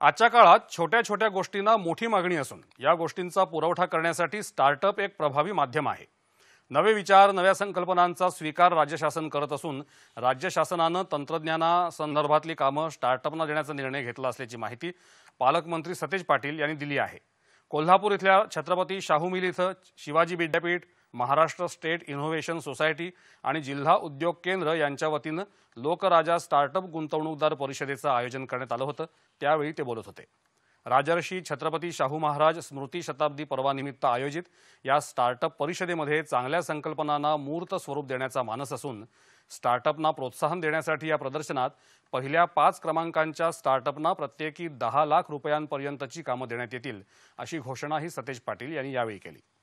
आजच्या काळात छोट्या छोट्या गोष्टींना मोठी मागणी असून या गोष्टींचा पुरवठा करण्यासाठी स्टार्टअप एक प्रभावी माध्यम आहे नवे विचार नव्या संकल्पनांचा स्वीकार राज्य शासन करत असून राज्य शासनानं तंत्रज्ञानासंदर्भातली कामं स्टार्टअपना देण्याचा निर्णय घेतला असल्याची माहिती पालकमंत्री सतेज पाटील यांनी दिली आहे कोल्हापूर इथल्या छत्रपती शाहू मिल इथं शिवाजी विद्यापीठ महाराष्ट्र स्टेट इनोव्हेशन सोसायटी आणि जिल्हा उद्योग केंद्र यांच्या वतीनं लोकराजा स्टार्टअप गुंतवणूकदार परिषदेचं आयोजन करण्यात आलं होतं त्यावेळी ते बोलत होते राजर्षी छत्रपती शाहू महाराज स्मृती शताब्दी पर्वानिमित्त आयोजित या स्टार्टअप परिषदेमध्ये चांगल्या संकल्पनांना मूर्त स्वरूप देण्याचा मानस असून स्टार्टअपना प्रोत्साहन देण्यासाठी या प्रदर्शनात पहिल्या पाच क्रमांकांच्या स्टार्टअपना प्रत्येकी दहा लाख रुपयांपर्यंतची कामं देण्यात येतील अशी घोषणाही सतेज पाटील यांनी यावेळी केली